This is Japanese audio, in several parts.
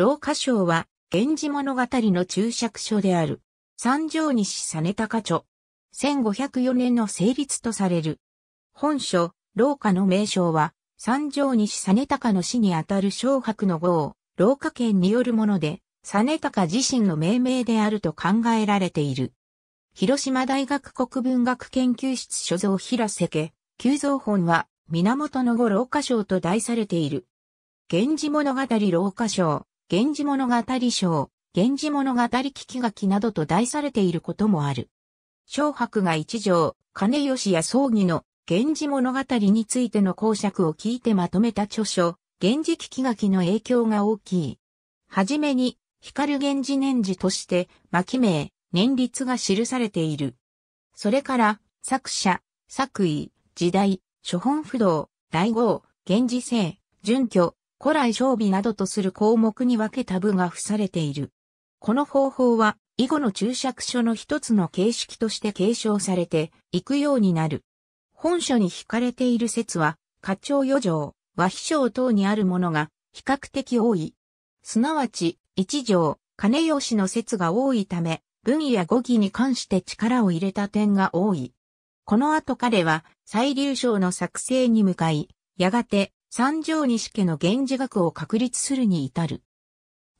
老化賞は、源氏物語の注釈書である、三条西実高著、1504年の成立とされる。本書、老化の名称は、三条西実高の死にあたる小白の号、老化権によるもので、実高自身の命名であると考えられている。広島大学国文学研究室所蔵平瀬家、旧蔵本は、源の語老化賞と題されている。源氏物語老化賞。源氏物語賞、源氏物語聞き書きなどと題されていることもある。小白が一条、金吉や葬儀の源氏物語についての講釈を聞いてまとめた著書、源氏聞き書きの影響が大きい。はじめに、光源氏年次として、巻名、年率が記されている。それから、作者、作為、時代、諸本不動、大号、源氏性、準拠、古来勝備などとする項目に分けた部が付されている。この方法は、以後の注釈書の一つの形式として継承されていくようになる。本書に惹かれている説は、課長余剰、和秘書等にあるものが比較的多い。すなわち、一条、金吉の説が多いため、文や語義に関して力を入れた点が多い。この後彼は、再流章の作成に向かい、やがて、三条西家の源氏学を確立するに至る。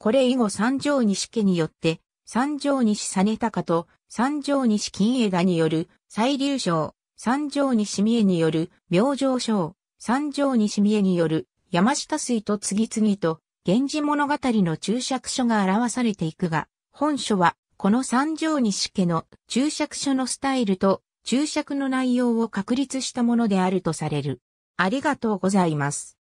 これ以後三条西家によって、三条西実隆と三条西金枝による再流章、三条西三重による明星章、三条西三重による山下水と次々と、源氏物語の注釈書が表されていくが、本書はこの三条西家の注釈書のスタイルと注釈の内容を確立したものであるとされる。ありがとうございます。